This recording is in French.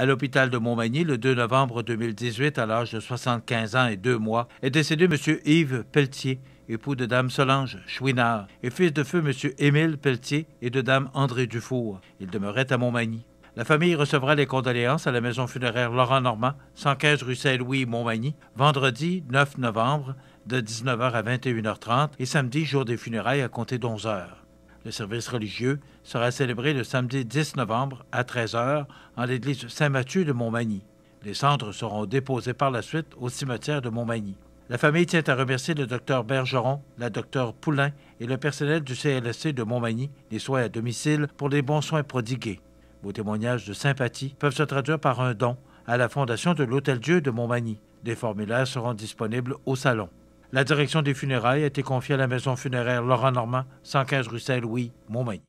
à l'hôpital de Montmagny le 2 novembre 2018 à l'âge de 75 ans et 2 mois est décédé M. Yves Pelletier, époux de Dame Solange Chouinard et fils de feu M. Émile Pelletier et de Dame André Dufour. Il demeurait à Montmagny. La famille recevra les condoléances à la maison funéraire Laurent Normand, 115 rue Saint-Louis, Montmagny, vendredi 9 novembre de 19h à 21h30 et samedi jour des funérailles à compter 11 h le service religieux sera célébré le samedi 10 novembre à 13h en l'église Saint-Mathieu de Montmagny. Les cendres seront déposées par la suite au cimetière de Montmagny. La famille tient à remercier le docteur Bergeron, la docteur Poulain et le personnel du CLSC de Montmagny, les soins à domicile, pour les bons soins prodigués. Vos témoignages de sympathie peuvent se traduire par un don à la Fondation de l'Hôtel Dieu de Montmagny. Des formulaires seront disponibles au salon. La direction des funérailles a été confiée à la maison funéraire Laurent Normand, 115 rue Saint-Louis, Montmagny.